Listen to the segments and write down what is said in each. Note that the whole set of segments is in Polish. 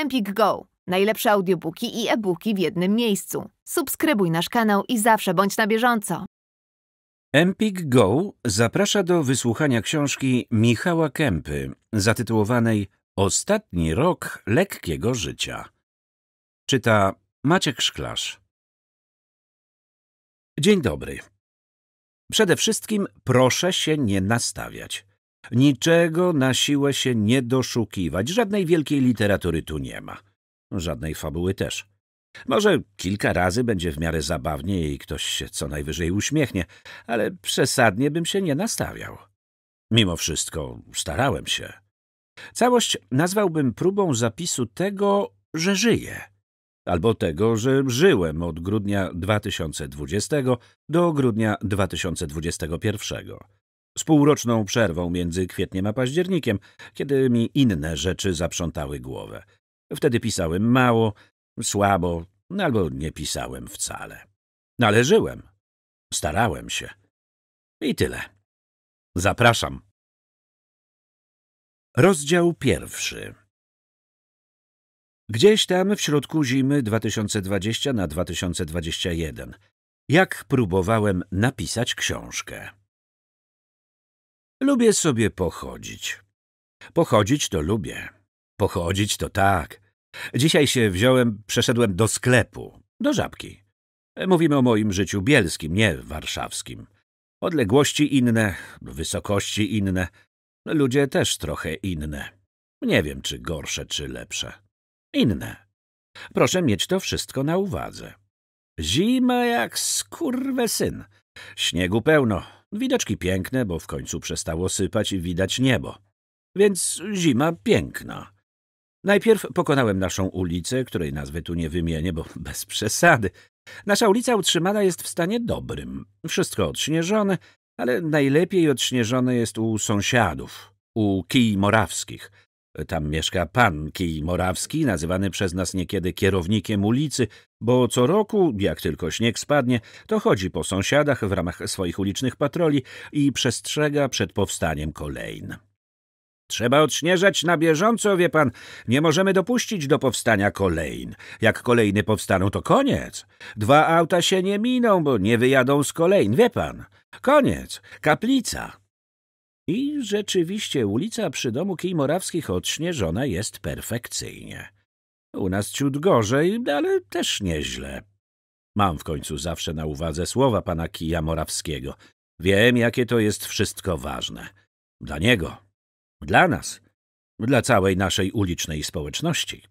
Empik Go. Najlepsze audiobooki i e-booki w jednym miejscu. Subskrybuj nasz kanał i zawsze bądź na bieżąco. Empik Go zaprasza do wysłuchania książki Michała Kępy zatytułowanej Ostatni rok lekkiego życia. Czyta Maciek Szklarz. Dzień dobry. Przede wszystkim proszę się nie nastawiać. Niczego na siłę się nie doszukiwać. Żadnej wielkiej literatury tu nie ma. Żadnej fabuły też. Może kilka razy będzie w miarę zabawnie i ktoś się co najwyżej uśmiechnie, ale przesadnie bym się nie nastawiał. Mimo wszystko starałem się. Całość nazwałbym próbą zapisu tego, że żyję, albo tego, że żyłem od grudnia 2020 do grudnia 2021 z półroczną przerwą między kwietniem a październikiem, kiedy mi inne rzeczy zaprzątały głowę. Wtedy pisałem mało, słabo, albo nie pisałem wcale. Należyłem. Starałem się. I tyle. Zapraszam. Rozdział pierwszy. Gdzieś tam w środku zimy 2020 na 2021. Jak próbowałem napisać książkę. Lubię sobie pochodzić. Pochodzić to lubię. Pochodzić to tak. Dzisiaj się wziąłem, przeszedłem do sklepu, do żabki. Mówimy o moim życiu bielskim, nie warszawskim. Odległości inne, wysokości inne, ludzie też trochę inne. Nie wiem, czy gorsze, czy lepsze. Inne. Proszę mieć to wszystko na uwadze. Zima jak skurwę syn. Śniegu pełno, Widoczki piękne, bo w końcu przestało sypać i widać niebo. Więc zima piękna. Najpierw pokonałem naszą ulicę, której nazwy tu nie wymienię, bo bez przesady. Nasza ulica utrzymana jest w stanie dobrym. Wszystko odśnieżone, ale najlepiej odśnieżone jest u sąsiadów, u kij morawskich. Tam mieszka pan kij morawski, nazywany przez nas niekiedy kierownikiem ulicy, bo co roku, jak tylko śnieg spadnie, to chodzi po sąsiadach w ramach swoich ulicznych patroli i przestrzega przed powstaniem kolejn. Trzeba odśnieżać na bieżąco, wie pan. Nie możemy dopuścić do powstania kolejn. Jak kolejny powstaną, to koniec. Dwa auta się nie miną, bo nie wyjadą z kolejn, wie pan. Koniec. Kaplica. I rzeczywiście ulica przy domu Kijmorawskich odśnieżona jest perfekcyjnie. U nas ciut gorzej, ale też nieźle. Mam w końcu zawsze na uwadze słowa pana Kija Morawskiego. Wiem, jakie to jest wszystko ważne. Dla niego, dla nas, dla całej naszej ulicznej społeczności.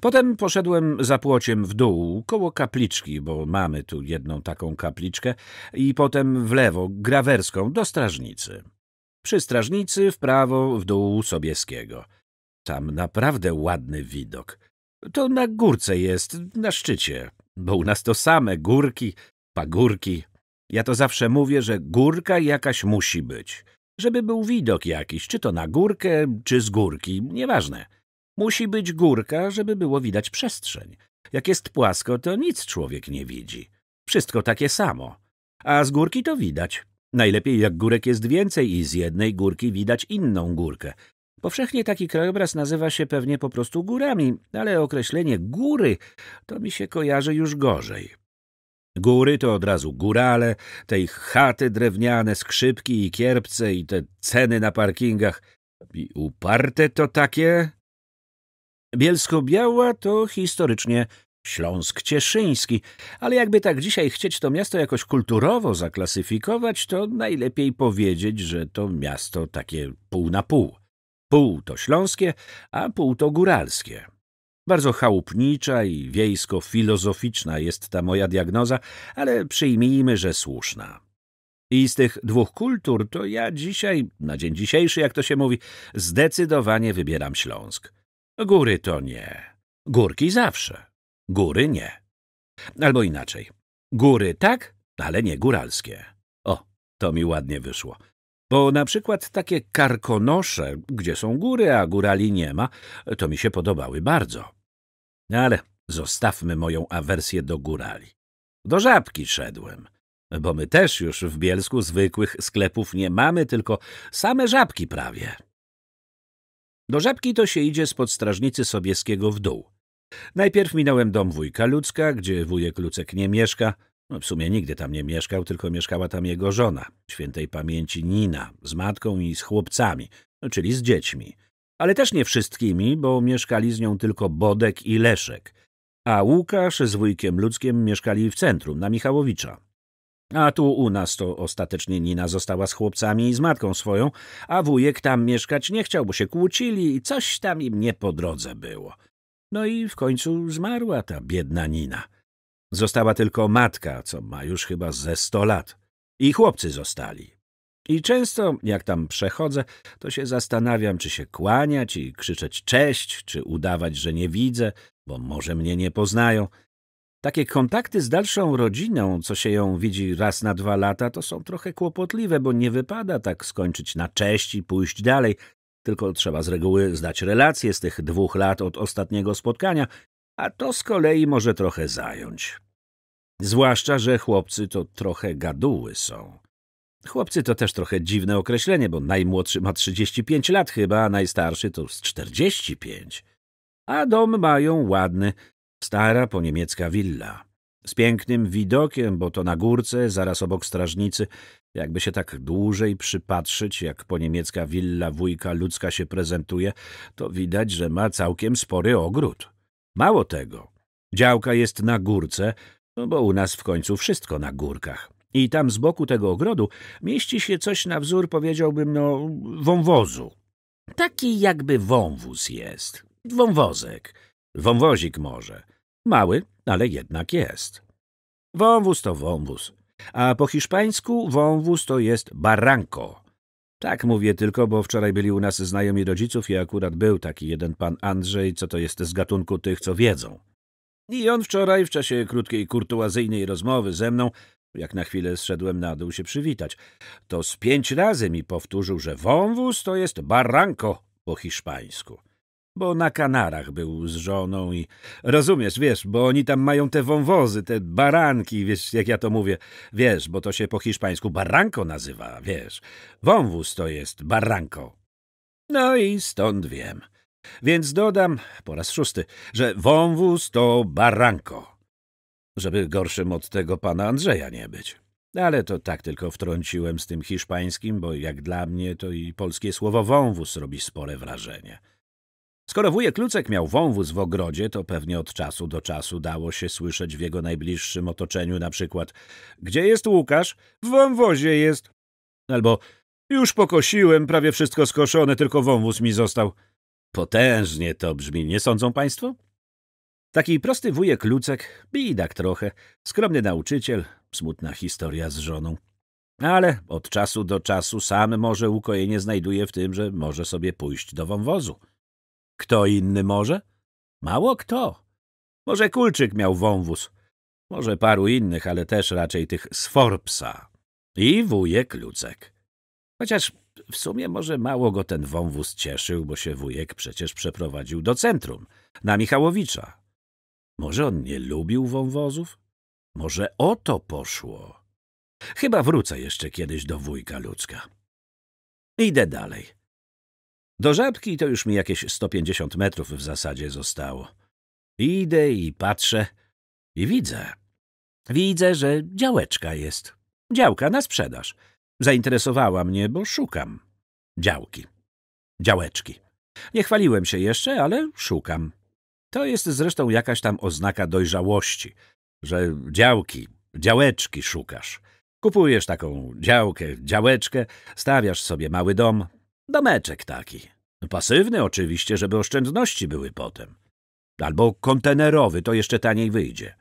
Potem poszedłem za płociem w dół, koło kapliczki, bo mamy tu jedną taką kapliczkę, i potem w lewo, grawerską, do strażnicy. Przy strażnicy w prawo, w dół Sobieskiego. Tam naprawdę ładny widok. To na górce jest, na szczycie, bo u nas to same górki, pagórki. Ja to zawsze mówię, że górka jakaś musi być, żeby był widok jakiś, czy to na górkę, czy z górki, nieważne. Musi być górka, żeby było widać przestrzeń. Jak jest płasko, to nic człowiek nie widzi. Wszystko takie samo. A z górki to widać. Najlepiej jak górek jest więcej i z jednej górki widać inną górkę, Powszechnie taki krajobraz nazywa się pewnie po prostu górami, ale określenie góry to mi się kojarzy już gorzej. Góry to od razu górale, te ich chaty drewniane, skrzypki i kierpce i te ceny na parkingach. I uparte to takie? Bielsko-Biała to historycznie Śląsk Cieszyński, ale jakby tak dzisiaj chcieć to miasto jakoś kulturowo zaklasyfikować, to najlepiej powiedzieć, że to miasto takie pół na pół. Pół to śląskie, a pół to góralskie. Bardzo chałupnicza i wiejsko-filozoficzna jest ta moja diagnoza, ale przyjmijmy, że słuszna. I z tych dwóch kultur to ja dzisiaj, na dzień dzisiejszy, jak to się mówi, zdecydowanie wybieram Śląsk. Góry to nie. Górki zawsze. Góry nie. Albo inaczej. Góry tak, ale nie góralskie. O, to mi ładnie wyszło. Bo na przykład takie karkonosze, gdzie są góry, a górali nie ma, to mi się podobały bardzo. Ale zostawmy moją awersję do górali. Do żabki szedłem, bo my też już w Bielsku zwykłych sklepów nie mamy, tylko same żabki prawie. Do żabki to się idzie spod strażnicy Sobieskiego w dół. Najpierw minąłem dom wujka Ludzka, gdzie wujek Lucek nie mieszka, no, w sumie nigdy tam nie mieszkał, tylko mieszkała tam jego żona, świętej pamięci Nina, z matką i z chłopcami, no, czyli z dziećmi. Ale też nie wszystkimi, bo mieszkali z nią tylko Bodek i Leszek. A Łukasz z wujkiem ludzkiem mieszkali w centrum, na Michałowicza. A tu u nas to ostatecznie Nina została z chłopcami i z matką swoją, a wujek tam mieszkać nie chciał, bo się kłócili i coś tam im nie po drodze było. No i w końcu zmarła ta biedna Nina. Została tylko matka, co ma już chyba ze sto lat. I chłopcy zostali. I często, jak tam przechodzę, to się zastanawiam, czy się kłaniać i krzyczeć cześć, czy udawać, że nie widzę, bo może mnie nie poznają. Takie kontakty z dalszą rodziną, co się ją widzi raz na dwa lata, to są trochę kłopotliwe, bo nie wypada tak skończyć na cześć i pójść dalej, tylko trzeba z reguły zdać relacje z tych dwóch lat od ostatniego spotkania a to z kolei może trochę zająć. Zwłaszcza, że chłopcy to trochę gaduły są. Chłopcy to też trochę dziwne określenie, bo najmłodszy ma 35 lat chyba, a najstarszy to z 45. A dom mają ładny, stara po niemiecka willa. Z pięknym widokiem, bo to na górce, zaraz obok strażnicy, jakby się tak dłużej przypatrzeć, jak po niemiecka willa wujka ludzka się prezentuje, to widać, że ma całkiem spory ogród. Mało tego, działka jest na górce, no bo u nas w końcu wszystko na górkach. I tam z boku tego ogrodu mieści się coś na wzór, powiedziałbym, no, wąwozu. Taki jakby wąwóz jest. Wąwozek. Wąwozik może. Mały, ale jednak jest. Wąwóz to wąwóz. A po hiszpańsku wąwóz to jest baranko. Tak mówię tylko, bo wczoraj byli u nas znajomi rodziców i akurat był taki jeden pan Andrzej, co to jest z gatunku tych, co wiedzą. I on wczoraj, w czasie krótkiej kurtuazyjnej rozmowy ze mną, jak na chwilę zszedłem na dół się przywitać, to z pięć razy mi powtórzył, że wąwóz to jest barranco po hiszpańsku bo na Kanarach był z żoną i rozumiesz, wiesz, bo oni tam mają te wąwozy, te baranki, wiesz, jak ja to mówię, wiesz, bo to się po hiszpańsku baranko nazywa, wiesz. Wąwóz to jest baranko. No i stąd wiem. Więc dodam po raz szósty, że wąwóz to baranko, Żeby gorszym od tego pana Andrzeja nie być. Ale to tak tylko wtrąciłem z tym hiszpańskim, bo jak dla mnie to i polskie słowo wąwóz robi spore wrażenie. Skoro wujek Lucek miał wąwóz w ogrodzie, to pewnie od czasu do czasu dało się słyszeć w jego najbliższym otoczeniu na przykład Gdzie jest Łukasz? W wąwozie jest. Albo Już pokosiłem, prawie wszystko skoszone, tylko wąwóz mi został. Potężnie to brzmi, nie sądzą państwo? Taki prosty wujek Lucek, bidak trochę, skromny nauczyciel, smutna historia z żoną. Ale od czasu do czasu sam może ukojenie znajduje w tym, że może sobie pójść do wąwozu. Kto inny może? Mało kto. Może Kulczyk miał wąwóz. Może paru innych, ale też raczej tych z Forbesa. I wujek Lucek. Chociaż w sumie może mało go ten wąwóz cieszył, bo się wujek przecież przeprowadził do centrum, na Michałowicza. Może on nie lubił wąwozów? Może o to poszło? Chyba wrócę jeszcze kiedyś do wujka ludzka. Idę dalej. Do Żabki to już mi jakieś 150 metrów w zasadzie zostało. Idę i patrzę i widzę. Widzę, że działeczka jest. Działka na sprzedaż. Zainteresowała mnie, bo szukam. Działki. Działeczki. Nie chwaliłem się jeszcze, ale szukam. To jest zresztą jakaś tam oznaka dojrzałości, że działki, działeczki szukasz. Kupujesz taką działkę, działeczkę, stawiasz sobie mały dom, Domeczek taki. No, pasywny oczywiście, żeby oszczędności były potem. Albo kontenerowy, to jeszcze taniej wyjdzie.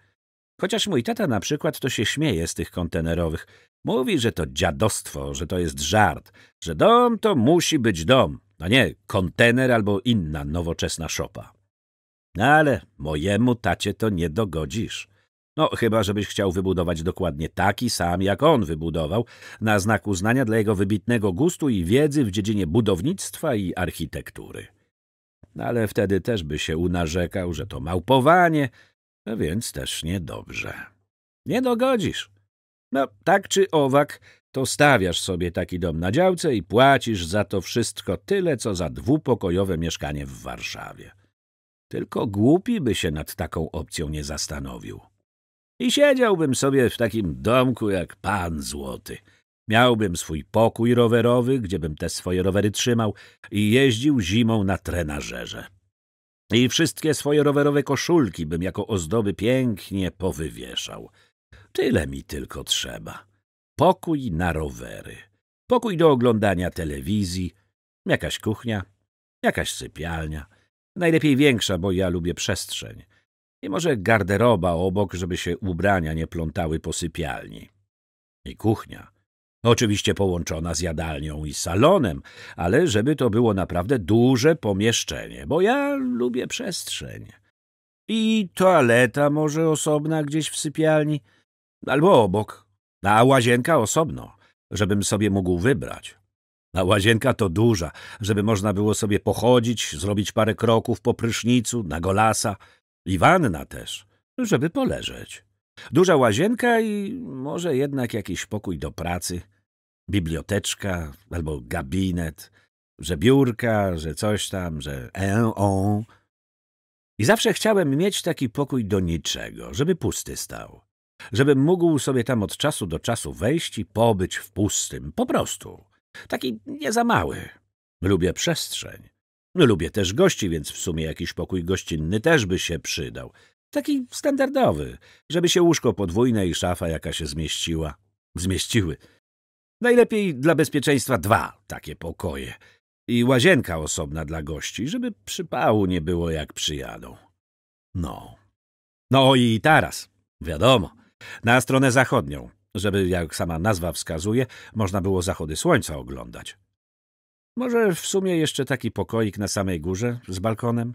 Chociaż mój tata na przykład to się śmieje z tych kontenerowych. Mówi, że to dziadostwo, że to jest żart, że dom to musi być dom, a nie kontener albo inna nowoczesna szopa. No, ale mojemu tacie to nie dogodzisz. No, chyba żebyś chciał wybudować dokładnie taki sam, jak on wybudował, na znak uznania dla jego wybitnego gustu i wiedzy w dziedzinie budownictwa i architektury. Ale wtedy też by się unarzekał, że to małpowanie, więc też niedobrze. Nie dogodzisz. No, tak czy owak, to stawiasz sobie taki dom na działce i płacisz za to wszystko tyle, co za dwupokojowe mieszkanie w Warszawie. Tylko głupi by się nad taką opcją nie zastanowił i siedziałbym sobie w takim domku jak pan złoty. Miałbym swój pokój rowerowy, gdziebym te swoje rowery trzymał i jeździł zimą na trenażerze. I wszystkie swoje rowerowe koszulki bym jako ozdoby pięknie powywieszał. Tyle mi tylko trzeba. Pokój na rowery. Pokój do oglądania telewizji, jakaś kuchnia, jakaś sypialnia. Najlepiej większa, bo ja lubię przestrzeń i może garderoba obok, żeby się ubrania nie plątały po sypialni. I kuchnia. Oczywiście połączona z jadalnią i salonem, ale żeby to było naprawdę duże pomieszczenie, bo ja lubię przestrzeń. I toaleta może osobna gdzieś w sypialni, albo obok, a łazienka osobno, żebym sobie mógł wybrać. A łazienka to duża, żeby można było sobie pochodzić, zrobić parę kroków po prysznicu, na golasa – Iwanna też, żeby poleżeć. Duża łazienka i może jednak jakiś pokój do pracy, biblioteczka albo gabinet, że biurka, że coś tam, że en, on. I zawsze chciałem mieć taki pokój do niczego, żeby pusty stał. Żebym mógł sobie tam od czasu do czasu wejść i pobyć w pustym, po prostu. Taki nie za mały. Lubię przestrzeń. No, lubię też gości, więc w sumie jakiś pokój gościnny też by się przydał. Taki standardowy, żeby się łóżko podwójne i szafa jaka się zmieściła. Zmieściły. Najlepiej dla bezpieczeństwa dwa takie pokoje. I łazienka osobna dla gości, żeby przypału nie było jak przyjadą. No. No i taras. Wiadomo. Na stronę zachodnią, żeby, jak sama nazwa wskazuje, można było zachody słońca oglądać. Może w sumie jeszcze taki pokoik na samej górze z balkonem?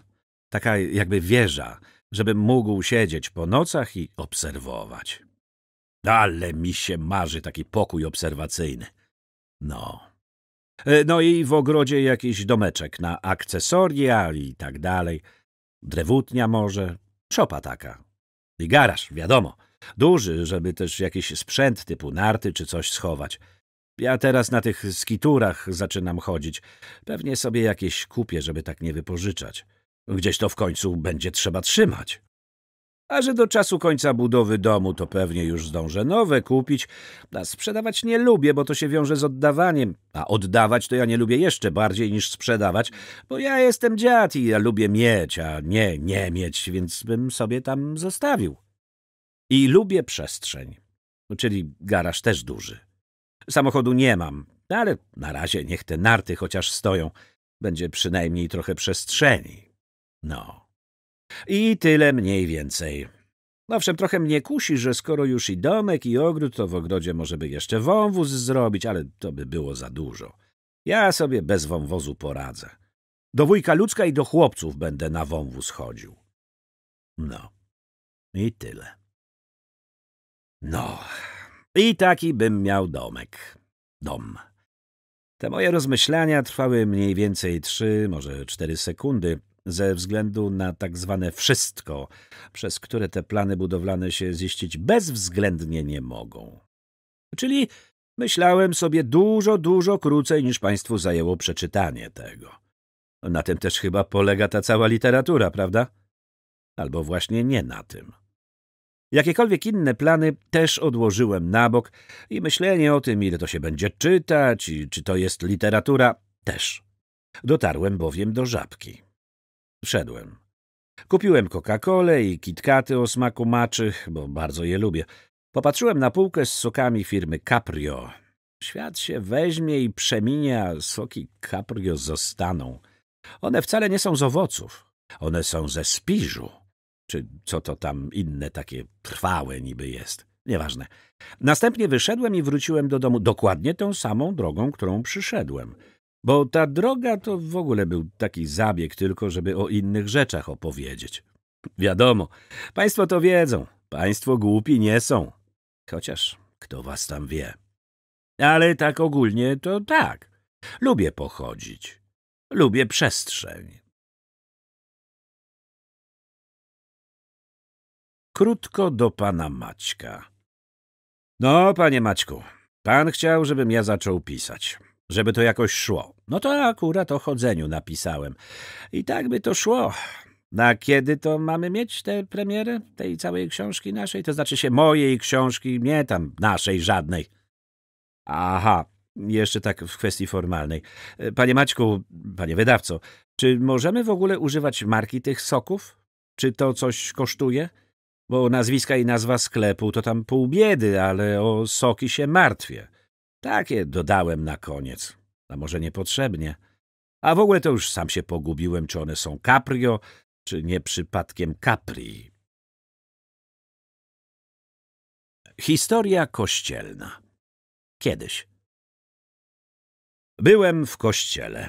Taka jakby wieża, żebym mógł siedzieć po nocach i obserwować. Ale mi się marzy taki pokój obserwacyjny. No. E, no i w ogrodzie jakiś domeczek na akcesoria i tak dalej. Drewutnia może, szopa taka. I garaż, wiadomo. Duży, żeby też jakiś sprzęt typu narty czy coś schować – ja teraz na tych skiturach zaczynam chodzić. Pewnie sobie jakieś kupię, żeby tak nie wypożyczać. Gdzieś to w końcu będzie trzeba trzymać. A że do czasu końca budowy domu to pewnie już zdążę nowe kupić. A sprzedawać nie lubię, bo to się wiąże z oddawaniem. A oddawać to ja nie lubię jeszcze bardziej niż sprzedawać, bo ja jestem dziad i ja lubię mieć, a nie nie mieć, więc bym sobie tam zostawił. I lubię przestrzeń, czyli garaż też duży. Samochodu nie mam, ale na razie niech te narty chociaż stoją. Będzie przynajmniej trochę przestrzeni. No. I tyle mniej więcej. Owszem, trochę mnie kusi, że skoro już i domek, i ogród, to w ogrodzie może by jeszcze wąwóz zrobić, ale to by było za dużo. Ja sobie bez wąwozu poradzę. Do wujka ludzka i do chłopców będę na wąwóz chodził. No. I tyle. No. I taki bym miał domek. Dom. Te moje rozmyślania trwały mniej więcej trzy, może cztery sekundy, ze względu na tak zwane wszystko, przez które te plany budowlane się ziścić bezwzględnie nie mogą. Czyli myślałem sobie dużo, dużo krócej niż Państwu zajęło przeczytanie tego. Na tym też chyba polega ta cała literatura, prawda? Albo właśnie nie na tym. Jakiekolwiek inne plany też odłożyłem na bok i myślenie o tym, ile to się będzie czytać i czy to jest literatura, też. Dotarłem bowiem do żabki. Wszedłem. Kupiłem Coca-Colę i kitkaty o smaku maczych, bo bardzo je lubię. Popatrzyłem na półkę z sokami firmy Caprio. Świat się weźmie i przeminie, a soki Caprio zostaną. One wcale nie są z owoców. One są ze spiżu czy co to tam inne takie trwałe niby jest. Nieważne. Następnie wyszedłem i wróciłem do domu dokładnie tą samą drogą, którą przyszedłem. Bo ta droga to w ogóle był taki zabieg tylko, żeby o innych rzeczach opowiedzieć. Wiadomo, państwo to wiedzą. Państwo głupi nie są. Chociaż kto was tam wie. Ale tak ogólnie to tak. Lubię pochodzić. Lubię przestrzeń. krótko do pana Maćka. No, panie Maćku, pan chciał, żebym ja zaczął pisać, żeby to jakoś szło. No to akurat o chodzeniu napisałem. I tak by to szło. Na kiedy to mamy mieć tę premierę tej całej książki naszej? To znaczy się mojej książki, nie tam naszej żadnej. Aha, jeszcze tak w kwestii formalnej. Panie Maćku, panie wydawco, czy możemy w ogóle używać marki tych soków? Czy to coś kosztuje? bo nazwiska i nazwa sklepu to tam pół biedy, ale o soki się martwię. Takie dodałem na koniec, a może niepotrzebnie. A w ogóle to już sam się pogubiłem, czy one są Caprio, czy nie przypadkiem Capri. Historia kościelna. Kiedyś. Byłem w kościele.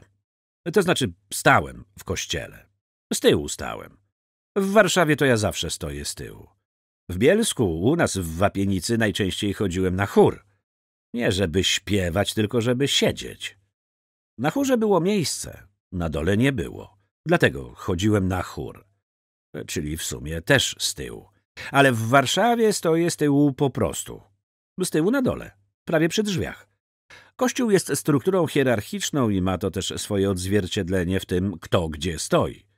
To znaczy, stałem w kościele. Z tyłu stałem. W Warszawie to ja zawsze stoję z tyłu. W Bielsku, u nas w Wapienicy najczęściej chodziłem na chór. Nie żeby śpiewać, tylko żeby siedzieć. Na chórze było miejsce, na dole nie było. Dlatego chodziłem na chór. Czyli w sumie też z tyłu. Ale w Warszawie stoję z tyłu po prostu. Z tyłu na dole, prawie przy drzwiach. Kościół jest strukturą hierarchiczną i ma to też swoje odzwierciedlenie w tym, kto gdzie stoi.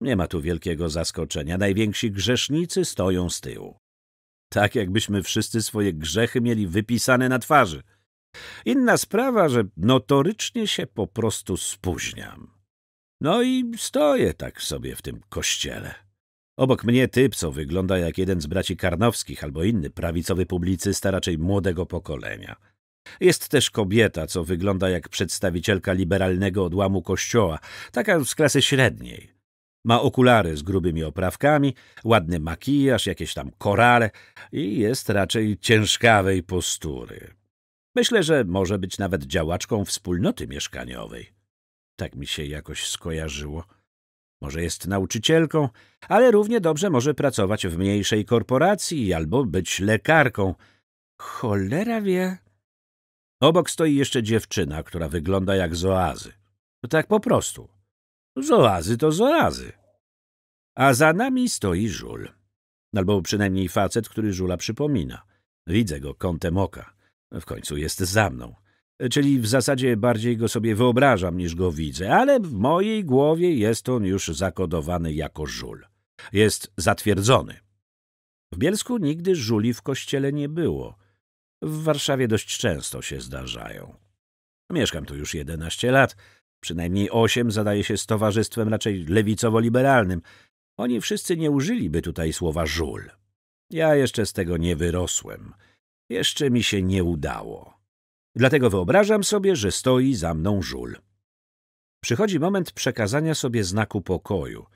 Nie ma tu wielkiego zaskoczenia. Najwięksi grzesznicy stoją z tyłu. Tak jakbyśmy wszyscy swoje grzechy mieli wypisane na twarzy. Inna sprawa, że notorycznie się po prostu spóźniam. No i stoję tak sobie w tym kościele. Obok mnie typ, co wygląda jak jeden z braci Karnowskich albo inny prawicowy publicysta raczej młodego pokolenia. Jest też kobieta, co wygląda jak przedstawicielka liberalnego odłamu kościoła, taka z klasy średniej. Ma okulary z grubymi oprawkami, ładny makijaż, jakieś tam korale i jest raczej ciężkawej postury. Myślę, że może być nawet działaczką wspólnoty mieszkaniowej. Tak mi się jakoś skojarzyło. Może jest nauczycielką, ale równie dobrze może pracować w mniejszej korporacji albo być lekarką. Cholera wie. Obok stoi jeszcze dziewczyna, która wygląda jak z oazy. Tak po prostu. Z oazy to z oazy. A za nami stoi żul. Albo przynajmniej facet, który żula przypomina. Widzę go kątem oka. W końcu jest za mną. Czyli w zasadzie bardziej go sobie wyobrażam niż go widzę, ale w mojej głowie jest on już zakodowany jako żul. Jest zatwierdzony. W Bielsku nigdy żuli w kościele nie było. W Warszawie dość często się zdarzają. Mieszkam tu już 11 lat. Przynajmniej 8 zadaje się z towarzystwem raczej lewicowo-liberalnym, oni wszyscy nie użyliby tutaj słowa żul. Ja jeszcze z tego nie wyrosłem. Jeszcze mi się nie udało. Dlatego wyobrażam sobie, że stoi za mną żul. Przychodzi moment przekazania sobie znaku pokoju.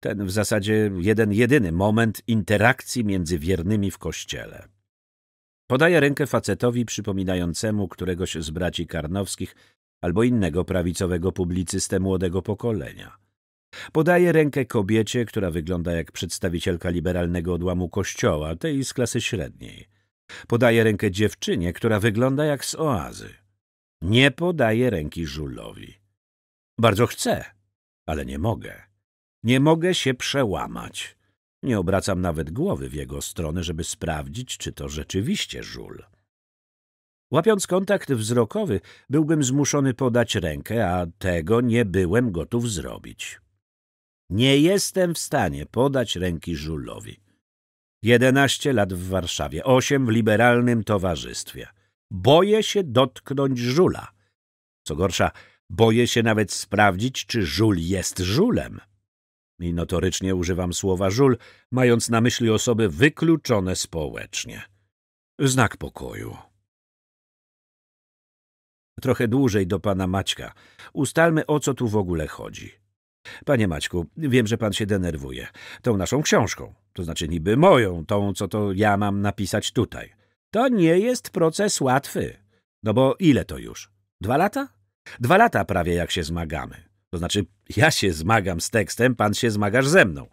Ten w zasadzie jeden jedyny moment interakcji między wiernymi w kościele. Podaje rękę facetowi przypominającemu któregoś z braci Karnowskich albo innego prawicowego publicystę młodego pokolenia. Podaje rękę kobiecie, która wygląda jak przedstawicielka liberalnego odłamu kościoła, tej z klasy średniej. Podaje rękę dziewczynie, która wygląda jak z oazy. Nie podaje ręki Żulowi. Bardzo chcę, ale nie mogę. Nie mogę się przełamać. Nie obracam nawet głowy w jego stronę, żeby sprawdzić, czy to rzeczywiście żul. Łapiąc kontakt wzrokowy, byłbym zmuszony podać rękę, a tego nie byłem gotów zrobić. Nie jestem w stanie podać ręki Żulowi. Jedenaście lat w Warszawie, osiem w liberalnym towarzystwie. Boję się dotknąć Żula. Co gorsza, boję się nawet sprawdzić, czy Żul jest Żulem. I notorycznie używam słowa Żul, mając na myśli osoby wykluczone społecznie. Znak pokoju. Trochę dłużej do pana Maćka. Ustalmy, o co tu w ogóle chodzi. Panie Maćku, wiem, że pan się denerwuje. Tą naszą książką, to znaczy niby moją, tą, co to ja mam napisać tutaj. To nie jest proces łatwy. No bo ile to już? Dwa lata? Dwa lata prawie jak się zmagamy. To znaczy, ja się zmagam z tekstem, pan się zmagasz ze mną.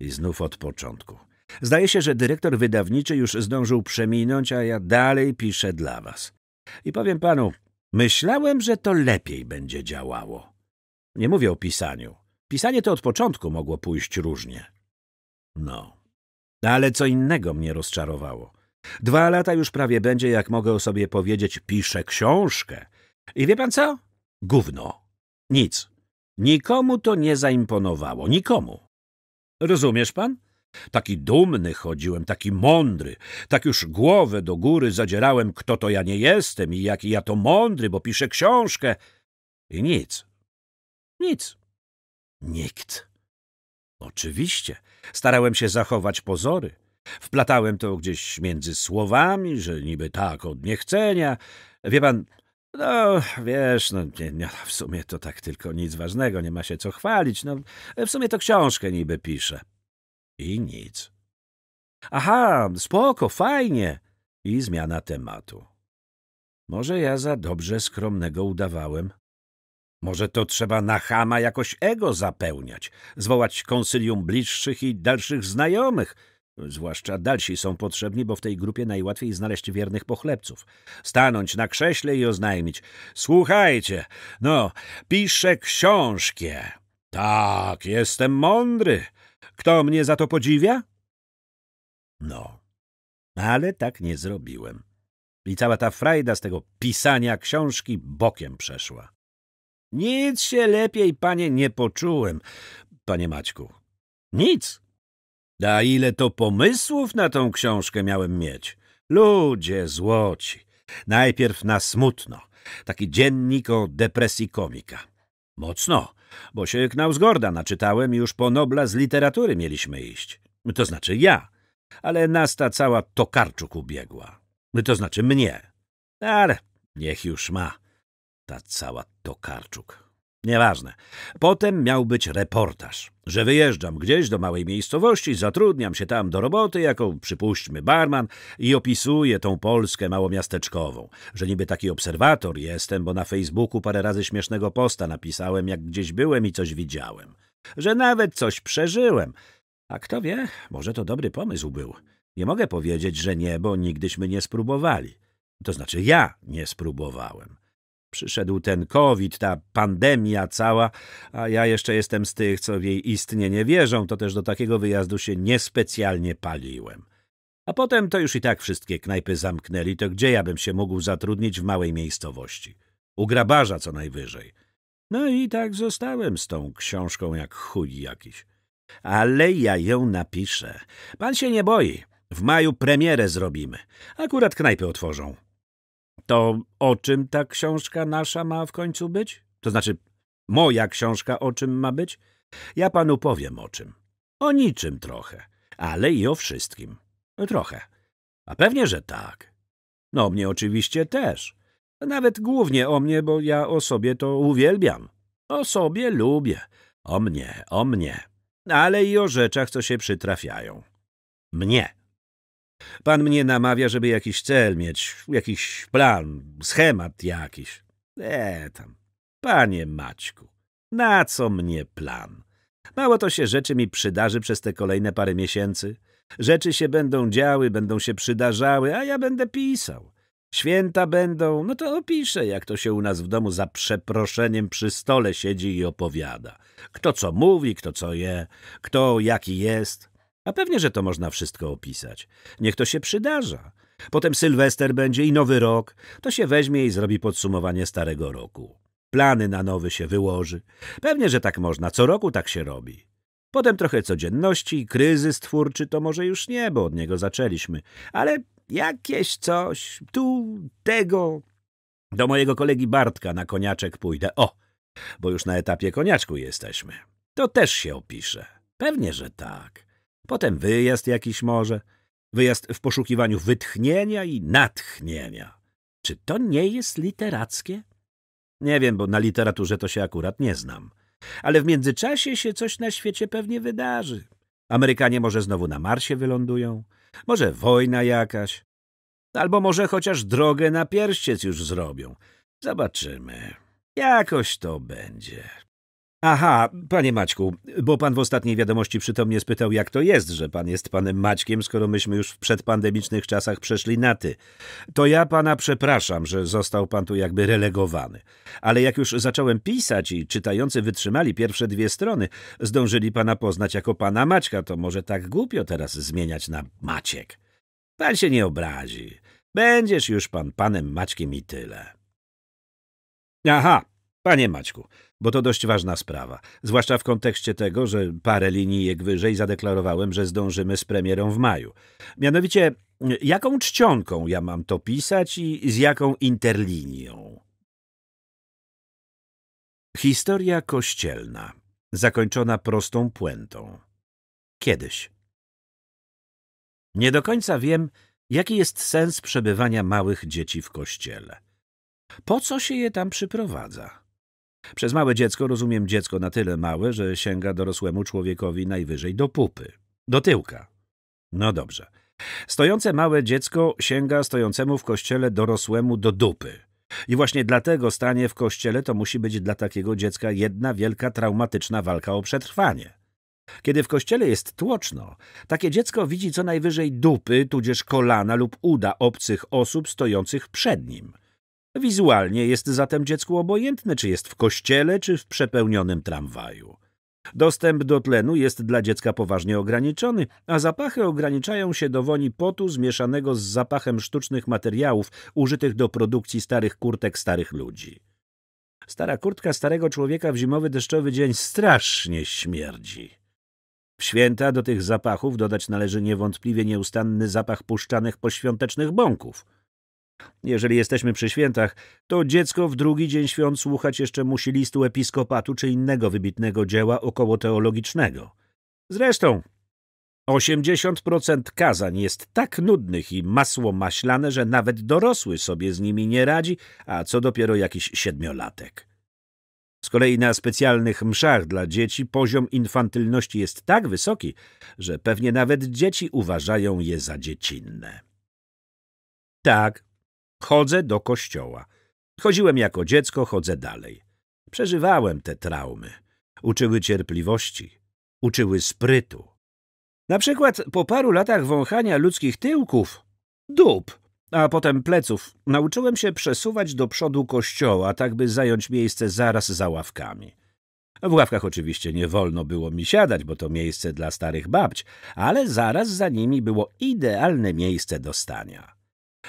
I znów od początku. Zdaje się, że dyrektor wydawniczy już zdążył przeminąć, a ja dalej piszę dla was. I powiem panu, myślałem, że to lepiej będzie działało. Nie mówię o pisaniu. Pisanie to od początku mogło pójść różnie. No. Ale co innego mnie rozczarowało. Dwa lata już prawie będzie, jak mogę o sobie powiedzieć, piszę książkę. I wie pan co? Gówno. Nic. Nikomu to nie zaimponowało. Nikomu. Rozumiesz pan? Taki dumny chodziłem, taki mądry, tak już głowę do góry zadzierałem, kto to ja nie jestem i jaki ja to mądry, bo piszę książkę. I nic. Nic. Nikt. Oczywiście. Starałem się zachować pozory. Wplatałem to gdzieś między słowami, że niby tak od niechcenia. Wie pan, no wiesz, no, nie, nie, no, w sumie to tak tylko nic ważnego, nie ma się co chwalić. No, w sumie to książkę niby piszę. I nic. Aha, spoko, fajnie. I zmiana tematu. Może ja za dobrze skromnego udawałem? Może to trzeba na chama jakoś ego zapełniać, zwołać konsylium bliższych i dalszych znajomych. Zwłaszcza dalsi są potrzebni, bo w tej grupie najłatwiej znaleźć wiernych pochlebców. Stanąć na krześle i oznajmić. Słuchajcie, no, piszę książkę. Tak, jestem mądry. Kto mnie za to podziwia? No, ale tak nie zrobiłem. I cała ta frajda z tego pisania książki bokiem przeszła. Nic się lepiej, panie, nie poczułem, panie Maćku. Nic. A ile to pomysłów na tą książkę miałem mieć? Ludzie złoci. Najpierw na smutno. Taki dziennik o depresji komika. Mocno, bo się Knausgorda naczytałem i już po Nobla z literatury mieliśmy iść. To znaczy ja. Ale nas ta cała Tokarczuk ubiegła. To znaczy mnie. Ale niech już ma. Ta cała Tokarczuk. Nieważne. Potem miał być reportaż, że wyjeżdżam gdzieś do małej miejscowości, zatrudniam się tam do roboty, jaką przypuśćmy barman i opisuję tą Polskę małomiasteczkową, że niby taki obserwator jestem, bo na Facebooku parę razy śmiesznego posta napisałem, jak gdzieś byłem i coś widziałem, że nawet coś przeżyłem. A kto wie, może to dobry pomysł był. Nie mogę powiedzieć, że nie, bo nigdyśmy nie spróbowali. To znaczy ja nie spróbowałem. Przyszedł ten COVID, ta pandemia cała, a ja jeszcze jestem z tych, co w jej istnienie wierzą, to też do takiego wyjazdu się niespecjalnie paliłem. A potem to już i tak wszystkie knajpy zamknęli, to gdzie ja bym się mógł zatrudnić w małej miejscowości? U grabarza co najwyżej. No i tak zostałem z tą książką jak chuj jakiś. Ale ja ją napiszę. Pan się nie boi. W maju premierę zrobimy. Akurat knajpy otworzą. To o czym ta książka nasza ma w końcu być? To znaczy, moja książka o czym ma być? Ja panu powiem o czym. O niczym trochę, ale i o wszystkim. Trochę. A pewnie, że tak. No, o mnie oczywiście też. Nawet głównie o mnie, bo ja o sobie to uwielbiam. O sobie lubię. O mnie, o mnie. Ale i o rzeczach, co się przytrafiają. Mnie. Pan mnie namawia, żeby jakiś cel mieć, jakiś plan, schemat jakiś. E tam, panie Maćku, na co mnie plan? Mało to się rzeczy mi przydarzy przez te kolejne parę miesięcy. Rzeczy się będą działy, będą się przydarzały, a ja będę pisał. Święta będą, no to opiszę, jak to się u nas w domu za przeproszeniem przy stole siedzi i opowiada. Kto co mówi, kto co je, kto jaki jest. A pewnie, że to można wszystko opisać. Niech to się przydarza. Potem Sylwester będzie i Nowy Rok. To się weźmie i zrobi podsumowanie starego roku. Plany na nowy się wyłoży. Pewnie, że tak można. Co roku tak się robi. Potem trochę codzienności, kryzys twórczy to może już nie, bo od niego zaczęliśmy. Ale jakieś coś, tu, tego. Do mojego kolegi Bartka na koniaczek pójdę. O, bo już na etapie koniaczku jesteśmy. To też się opisze. Pewnie, że tak. Potem wyjazd jakiś może. Wyjazd w poszukiwaniu wytchnienia i natchnienia. Czy to nie jest literackie? Nie wiem, bo na literaturze to się akurat nie znam. Ale w międzyczasie się coś na świecie pewnie wydarzy. Amerykanie może znowu na Marsie wylądują, może wojna jakaś, albo może chociaż drogę na pierściec już zrobią. Zobaczymy. Jakoś to będzie. Aha, panie Maćku, bo pan w ostatniej wiadomości przytomnie spytał, jak to jest, że pan jest panem Maćkiem, skoro myśmy już w przedpandemicznych czasach przeszli na ty. To ja pana przepraszam, że został pan tu jakby relegowany. Ale jak już zacząłem pisać i czytający wytrzymali pierwsze dwie strony, zdążyli pana poznać jako pana Maćka, to może tak głupio teraz zmieniać na Maciek. Pan się nie obrazi. Będziesz już pan panem Maćkiem i tyle. Aha, panie Maćku bo to dość ważna sprawa, zwłaszcza w kontekście tego, że parę linii jak wyżej zadeklarowałem, że zdążymy z premierą w maju. Mianowicie, jaką czcionką ja mam to pisać i z jaką interlinią? Historia kościelna, zakończona prostą puentą. Kiedyś. Nie do końca wiem, jaki jest sens przebywania małych dzieci w kościele. Po co się je tam przyprowadza? Przez małe dziecko rozumiem dziecko na tyle małe, że sięga dorosłemu człowiekowi najwyżej do pupy, do tyłka. No dobrze. Stojące małe dziecko sięga stojącemu w kościele dorosłemu do dupy. I właśnie dlatego stanie w kościele to musi być dla takiego dziecka jedna wielka traumatyczna walka o przetrwanie. Kiedy w kościele jest tłoczno, takie dziecko widzi co najwyżej dupy, tudzież kolana lub uda obcych osób stojących przed nim – Wizualnie jest zatem dziecku obojętne, czy jest w kościele, czy w przepełnionym tramwaju. Dostęp do tlenu jest dla dziecka poważnie ograniczony, a zapachy ograniczają się do woni potu zmieszanego z zapachem sztucznych materiałów użytych do produkcji starych kurtek starych ludzi. Stara kurtka starego człowieka w zimowy deszczowy dzień strasznie śmierdzi. W święta do tych zapachów dodać należy niewątpliwie nieustanny zapach puszczanych poświątecznych bąków – jeżeli jesteśmy przy świętach, to dziecko w drugi dzień świąt słuchać jeszcze musi listu episkopatu czy innego wybitnego dzieła około teologicznego. Zresztą 80% kazań jest tak nudnych i masło maślane, że nawet dorosły sobie z nimi nie radzi, a co dopiero jakiś siedmiolatek. Z kolei na specjalnych mszach dla dzieci poziom infantylności jest tak wysoki, że pewnie nawet dzieci uważają je za dziecinne. Tak, Chodzę do kościoła. Chodziłem jako dziecko, chodzę dalej. Przeżywałem te traumy. Uczyły cierpliwości. Uczyły sprytu. Na przykład po paru latach wąchania ludzkich tyłków, dup, a potem pleców, nauczyłem się przesuwać do przodu kościoła, tak by zająć miejsce zaraz za ławkami. W ławkach oczywiście nie wolno było mi siadać, bo to miejsce dla starych babć, ale zaraz za nimi było idealne miejsce do stania.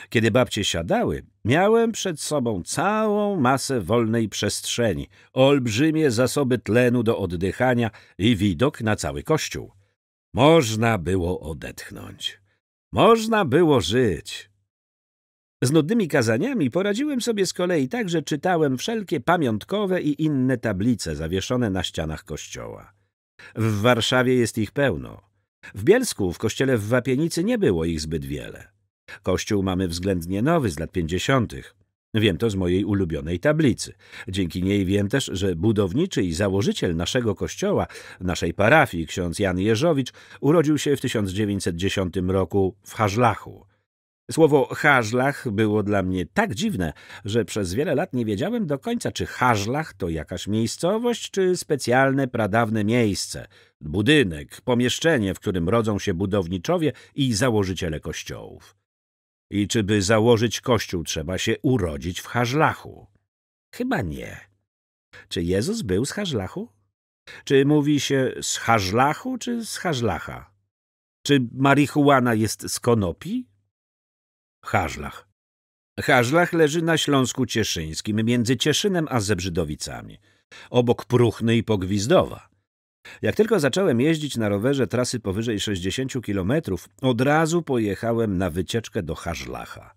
Kiedy babcie siadały, miałem przed sobą całą masę wolnej przestrzeni, olbrzymie zasoby tlenu do oddychania i widok na cały kościół. Można było odetchnąć. Można było żyć. Z nudnymi kazaniami poradziłem sobie z kolei tak, że czytałem wszelkie pamiątkowe i inne tablice zawieszone na ścianach kościoła. W Warszawie jest ich pełno. W Bielsku, w kościele w Wapienicy nie było ich zbyt wiele. Kościół mamy względnie nowy, z lat pięćdziesiątych. Wiem to z mojej ulubionej tablicy. Dzięki niej wiem też, że budowniczy i założyciel naszego kościoła, naszej parafii, ksiądz Jan Jeżowicz, urodził się w 1910 roku w Hażlachu. Słowo Hażlach było dla mnie tak dziwne, że przez wiele lat nie wiedziałem do końca, czy Hażlach to jakaś miejscowość, czy specjalne pradawne miejsce, budynek, pomieszczenie, w którym rodzą się budowniczowie i założyciele kościołów. I czy by założyć kościół, trzeba się urodzić w Hażlachu? Chyba nie. Czy Jezus był z Hażlachu? Czy mówi się z Hażlachu czy z Hażlacha? Czy marihuana jest z konopi? Hażlach. Hażlach leży na Śląsku Cieszyńskim, między Cieszynem a Zebrzydowicami, obok Pruchny i Pogwizdowa. Jak tylko zacząłem jeździć na rowerze trasy powyżej 60 km, od razu pojechałem na wycieczkę do Haszlacha.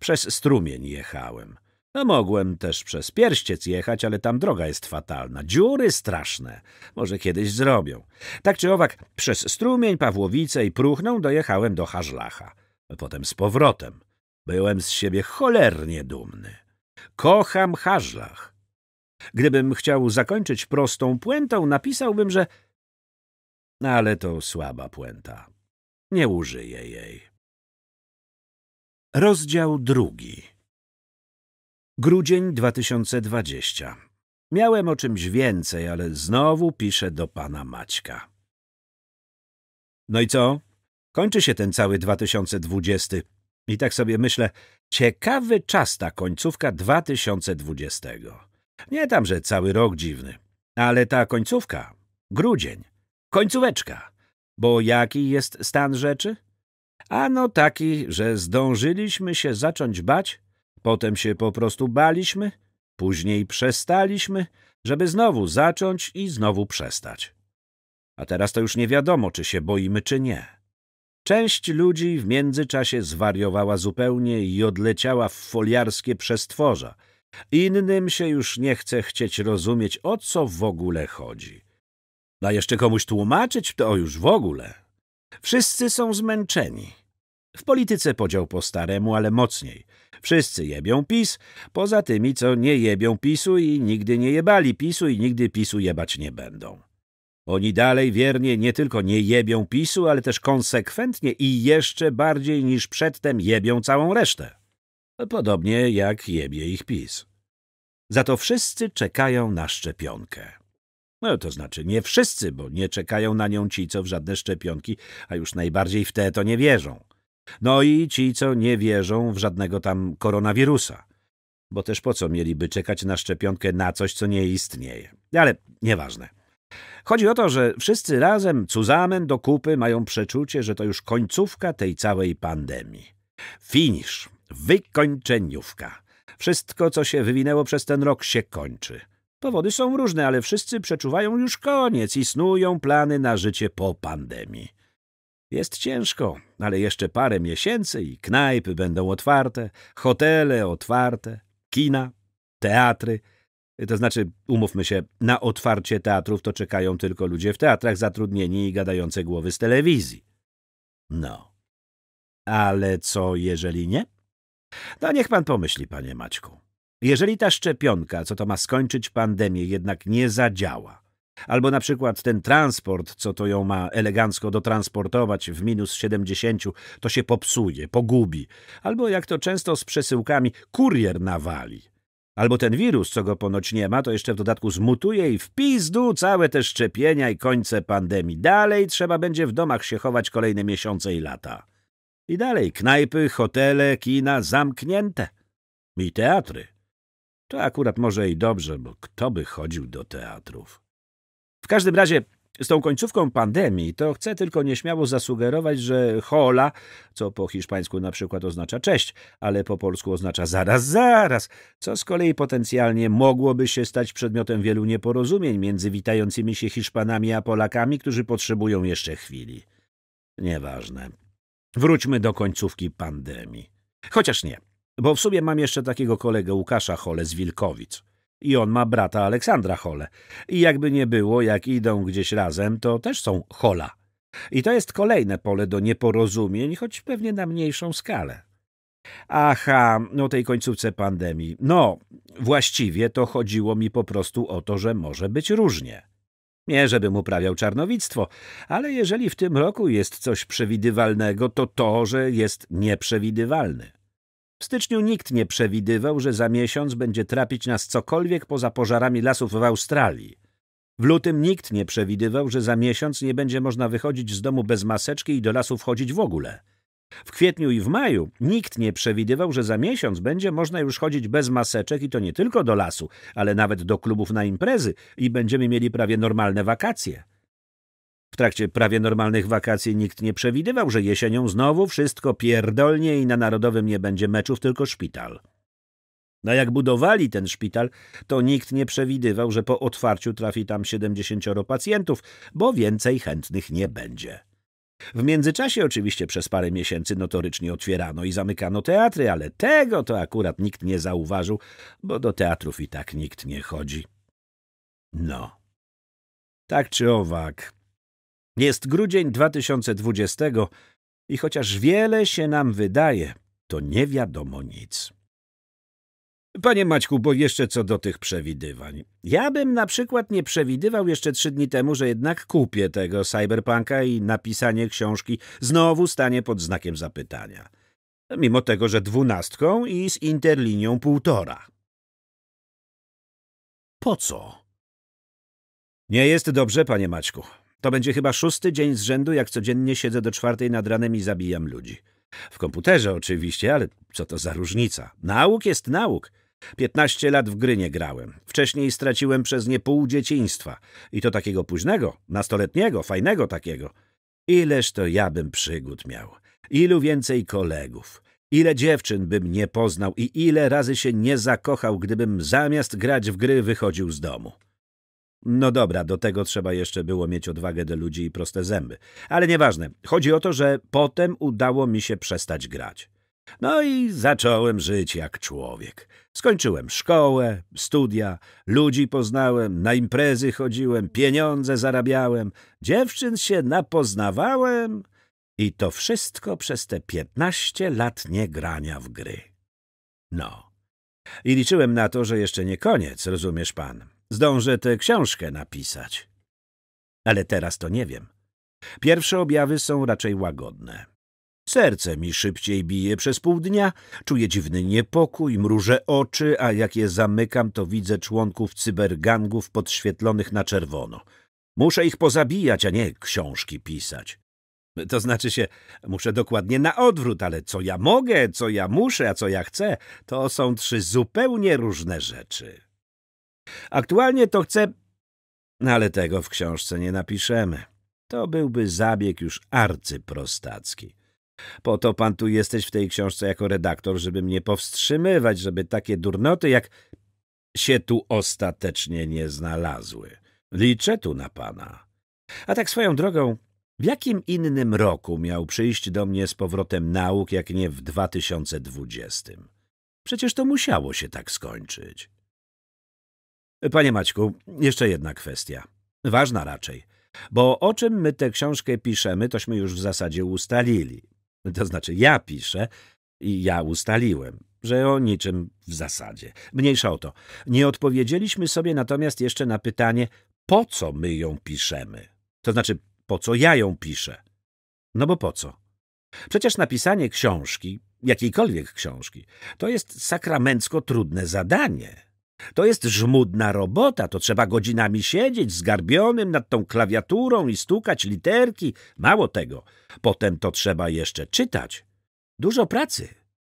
Przez strumień jechałem. No, mogłem też przez pierściec jechać, ale tam droga jest fatalna. Dziury straszne. Może kiedyś zrobią. Tak czy owak, przez strumień, Pawłowice i Pruchną dojechałem do Haszlacha. Potem z powrotem. Byłem z siebie cholernie dumny. Kocham Haszlach. Gdybym chciał zakończyć prostą puentą, napisałbym, że... Ale to słaba puenta. Nie użyję jej. Rozdział drugi Grudzień 2020 Miałem o czymś więcej, ale znowu piszę do pana Maćka. No i co? Kończy się ten cały 2020. I tak sobie myślę, ciekawy czas ta końcówka 2020. Nie tam, że cały rok dziwny. Ale ta końcówka, grudzień, końcóweczka. Bo jaki jest stan rzeczy? Ano taki, że zdążyliśmy się zacząć bać, potem się po prostu baliśmy, później przestaliśmy, żeby znowu zacząć i znowu przestać. A teraz to już nie wiadomo, czy się boimy, czy nie. Część ludzi w międzyczasie zwariowała zupełnie i odleciała w foliarskie przestworza – Innym się już nie chce chcieć rozumieć, o co w ogóle chodzi. A jeszcze komuś tłumaczyć to już w ogóle. Wszyscy są zmęczeni. W polityce podział po staremu, ale mocniej. Wszyscy jebią PiS, poza tymi, co nie jebią PiSu i nigdy nie jebali PiSu i nigdy PiSu jebać nie będą. Oni dalej wiernie nie tylko nie jebią PiSu, ale też konsekwentnie i jeszcze bardziej niż przedtem jebią całą resztę. Podobnie jak jebie ich PiS. Za to wszyscy czekają na szczepionkę. No to znaczy nie wszyscy, bo nie czekają na nią ci, co w żadne szczepionki, a już najbardziej w te to nie wierzą. No i ci, co nie wierzą w żadnego tam koronawirusa. Bo też po co mieliby czekać na szczepionkę na coś, co nie istnieje. Ale nieważne. Chodzi o to, że wszyscy razem, cuzamen do kupy, mają przeczucie, że to już końcówka tej całej pandemii. Finisz. Wykończeniówka. Wszystko, co się wywinęło przez ten rok, się kończy. Powody są różne, ale wszyscy przeczuwają już koniec i snują plany na życie po pandemii. Jest ciężko, ale jeszcze parę miesięcy i knajpy będą otwarte, hotele otwarte, kina, teatry. To znaczy, umówmy się, na otwarcie teatrów to czekają tylko ludzie w teatrach zatrudnieni i gadające głowy z telewizji. No. Ale co jeżeli nie? No niech pan pomyśli, panie Maćku. Jeżeli ta szczepionka, co to ma skończyć pandemię, jednak nie zadziała, albo na przykład ten transport, co to ją ma elegancko dotransportować w minus 70, to się popsuje, pogubi, albo jak to często z przesyłkami, kurier nawali. Albo ten wirus, co go ponoć nie ma, to jeszcze w dodatku zmutuje i w pizdu całe te szczepienia i końce pandemii. Dalej trzeba będzie w domach się chować kolejne miesiące i lata. I dalej knajpy, hotele, kina zamknięte. I teatry. To akurat może i dobrze, bo kto by chodził do teatrów? W każdym razie z tą końcówką pandemii to chcę tylko nieśmiało zasugerować, że hola, co po hiszpańsku na przykład oznacza cześć, ale po polsku oznacza zaraz, zaraz, co z kolei potencjalnie mogłoby się stać przedmiotem wielu nieporozumień między witającymi się Hiszpanami a Polakami, którzy potrzebują jeszcze chwili. Nieważne. Wróćmy do końcówki pandemii. Chociaż nie, bo w sumie mam jeszcze takiego kolegę Łukasza Hole z Wilkowic. I on ma brata Aleksandra Hole. I jakby nie było, jak idą gdzieś razem, to też są Hola. I to jest kolejne pole do nieporozumień, choć pewnie na mniejszą skalę. Aha, o tej końcówce pandemii. No, właściwie to chodziło mi po prostu o to, że może być różnie. Nie, żebym uprawiał czarnowictwo, ale jeżeli w tym roku jest coś przewidywalnego, to to, że jest nieprzewidywalny. W styczniu nikt nie przewidywał, że za miesiąc będzie trapić nas cokolwiek poza pożarami lasów w Australii. W lutym nikt nie przewidywał, że za miesiąc nie będzie można wychodzić z domu bez maseczki i do lasu wchodzić w ogóle – w kwietniu i w maju nikt nie przewidywał, że za miesiąc będzie można już chodzić bez maseczek i to nie tylko do lasu, ale nawet do klubów na imprezy i będziemy mieli prawie normalne wakacje. W trakcie prawie normalnych wakacji nikt nie przewidywał, że jesienią znowu wszystko pierdolnie i na Narodowym nie będzie meczów, tylko szpital. No jak budowali ten szpital, to nikt nie przewidywał, że po otwarciu trafi tam 70 pacjentów, bo więcej chętnych nie będzie. W międzyczasie oczywiście przez parę miesięcy notorycznie otwierano i zamykano teatry, ale tego to akurat nikt nie zauważył, bo do teatrów i tak nikt nie chodzi. No. Tak czy owak. Jest grudzień 2020 i chociaż wiele się nam wydaje, to nie wiadomo nic. Panie Maćku, bo jeszcze co do tych przewidywań. Ja bym na przykład nie przewidywał jeszcze trzy dni temu, że jednak kupię tego cyberpunka i napisanie książki znowu stanie pod znakiem zapytania. Mimo tego, że dwunastką i z interlinią półtora. Po co? Nie jest dobrze, panie Maćku. To będzie chyba szósty dzień z rzędu, jak codziennie siedzę do czwartej nad ranem i zabijam ludzi. W komputerze oczywiście, ale co to za różnica? Nauk jest nauk. 15 lat w gry nie grałem. Wcześniej straciłem przez nie pół dzieciństwa. I to takiego późnego, nastoletniego, fajnego takiego. Ileż to ja bym przygód miał. Ilu więcej kolegów. Ile dziewczyn bym nie poznał i ile razy się nie zakochał, gdybym zamiast grać w gry wychodził z domu. No dobra, do tego trzeba jeszcze było mieć odwagę do ludzi i proste zęby. Ale nieważne, chodzi o to, że potem udało mi się przestać grać. No i zacząłem żyć jak człowiek. Skończyłem szkołę, studia, ludzi poznałem, na imprezy chodziłem, pieniądze zarabiałem, dziewczyn się napoznawałem i to wszystko przez te piętnaście lat nie grania w gry. No. I liczyłem na to, że jeszcze nie koniec, rozumiesz pan. Zdążę tę książkę napisać. Ale teraz to nie wiem. Pierwsze objawy są raczej łagodne. Serce mi szybciej bije przez pół dnia, czuję dziwny niepokój, mrużę oczy, a jak je zamykam, to widzę członków cybergangów podświetlonych na czerwono. Muszę ich pozabijać, a nie książki pisać. To znaczy się, muszę dokładnie na odwrót, ale co ja mogę, co ja muszę, a co ja chcę, to są trzy zupełnie różne rzeczy. Aktualnie to chcę... No ale tego w książce nie napiszemy. To byłby zabieg już arcyprostacki. Po to pan tu jesteś w tej książce jako redaktor, żeby mnie powstrzymywać, żeby takie durnoty jak się tu ostatecznie nie znalazły. Liczę tu na pana. A tak swoją drogą, w jakim innym roku miał przyjść do mnie z powrotem nauk, jak nie w 2020? Przecież to musiało się tak skończyć. Panie Maćku, jeszcze jedna kwestia. Ważna raczej. Bo o czym my tę książkę piszemy, tośmy już w zasadzie ustalili. To znaczy ja piszę i ja ustaliłem, że o niczym w zasadzie. Mniejsza o to. Nie odpowiedzieliśmy sobie natomiast jeszcze na pytanie, po co my ją piszemy? To znaczy, po co ja ją piszę? No bo po co? Przecież napisanie książki, jakiejkolwiek książki, to jest sakramencko trudne zadanie. To jest żmudna robota, to trzeba godzinami siedzieć zgarbionym nad tą klawiaturą i stukać literki. Mało tego, potem to trzeba jeszcze czytać. Dużo pracy,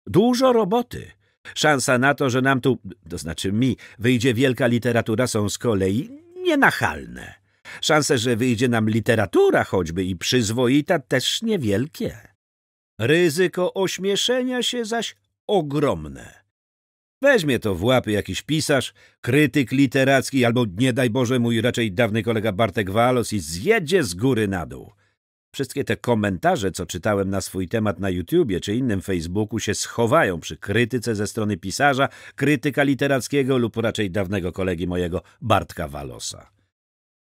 dużo roboty. Szansa na to, że nam tu, to znaczy mi, wyjdzie wielka literatura są z kolei nienachalne. Szanse, że wyjdzie nam literatura choćby i przyzwoita też niewielkie. Ryzyko ośmieszenia się zaś ogromne. Weźmie to w łapy jakiś pisarz, krytyk literacki albo, nie daj Boże, mój raczej dawny kolega Bartek Walos i zjedzie z góry na dół. Wszystkie te komentarze, co czytałem na swój temat na YouTubie czy innym Facebooku, się schowają przy krytyce ze strony pisarza, krytyka literackiego lub raczej dawnego kolegi mojego Bartka Walosa.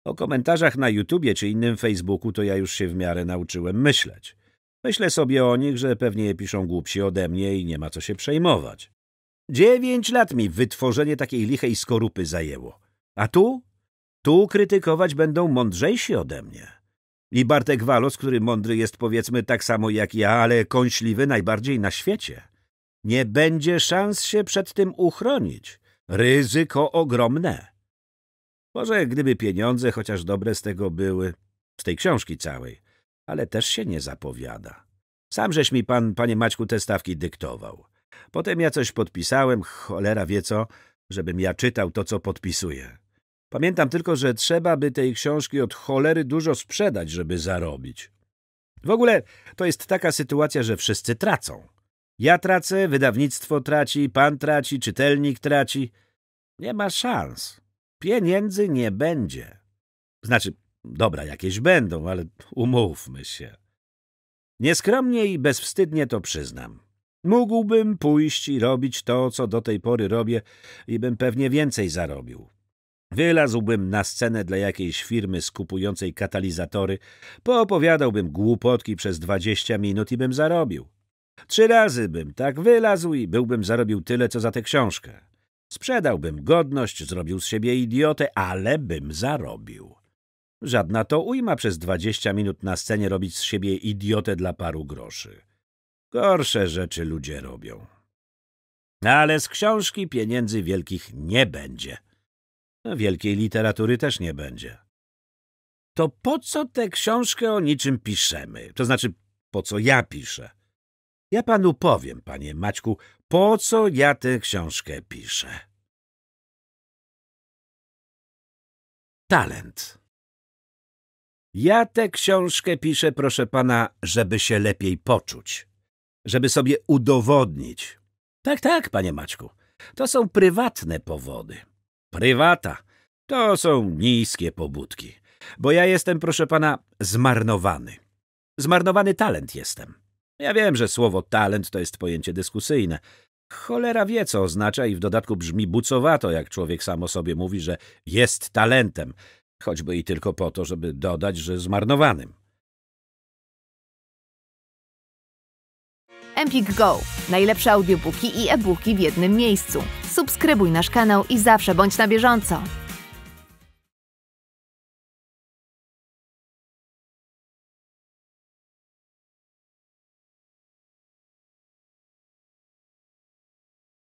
O komentarzach na YouTubie czy innym Facebooku to ja już się w miarę nauczyłem myśleć. Myślę sobie o nich, że pewnie je piszą głupsi ode mnie i nie ma co się przejmować. Dziewięć lat mi wytworzenie takiej lichej skorupy zajęło. A tu? Tu krytykować będą mądrzejsi ode mnie. I Bartek Walos, który mądry jest powiedzmy tak samo jak ja, ale kąśliwy najbardziej na świecie. Nie będzie szans się przed tym uchronić. Ryzyko ogromne. Może gdyby pieniądze chociaż dobre z tego były, z tej książki całej, ale też się nie zapowiada. Sam żeś mi pan, panie Maćku, te stawki dyktował. Potem ja coś podpisałem, cholera wie co, żebym ja czytał to, co podpisuję. Pamiętam tylko, że trzeba by tej książki od cholery dużo sprzedać, żeby zarobić. W ogóle to jest taka sytuacja, że wszyscy tracą. Ja tracę, wydawnictwo traci, pan traci, czytelnik traci. Nie ma szans. Pieniędzy nie będzie. Znaczy, dobra, jakieś będą, ale umówmy się. Nieskromnie i bezwstydnie to przyznam. Mógłbym pójść i robić to, co do tej pory robię i bym pewnie więcej zarobił. Wylazłbym na scenę dla jakiejś firmy skupującej katalizatory, poopowiadałbym głupotki przez dwadzieścia minut i bym zarobił. Trzy razy bym tak wylazł i byłbym zarobił tyle, co za tę książkę. Sprzedałbym godność, zrobił z siebie idiotę, ale bym zarobił. Żadna to ujma przez dwadzieścia minut na scenie robić z siebie idiotę dla paru groszy. Gorsze rzeczy ludzie robią. No, ale z książki pieniędzy wielkich nie będzie. No, wielkiej literatury też nie będzie. To po co tę książkę o niczym piszemy? To znaczy, po co ja piszę? Ja panu powiem, panie Maćku, po co ja tę książkę piszę. Talent Ja tę książkę piszę, proszę pana, żeby się lepiej poczuć żeby sobie udowodnić. Tak, tak, panie Maćku. To są prywatne powody. Prywata. To są niskie pobudki. Bo ja jestem, proszę pana, zmarnowany. Zmarnowany talent jestem. Ja wiem, że słowo talent to jest pojęcie dyskusyjne. Cholera wie, co oznacza i w dodatku brzmi bucowato, jak człowiek sam o sobie mówi, że jest talentem, choćby i tylko po to, żeby dodać, że zmarnowanym. Empik Go. Najlepsze audiobooki i e-booki w jednym miejscu. Subskrybuj nasz kanał i zawsze bądź na bieżąco.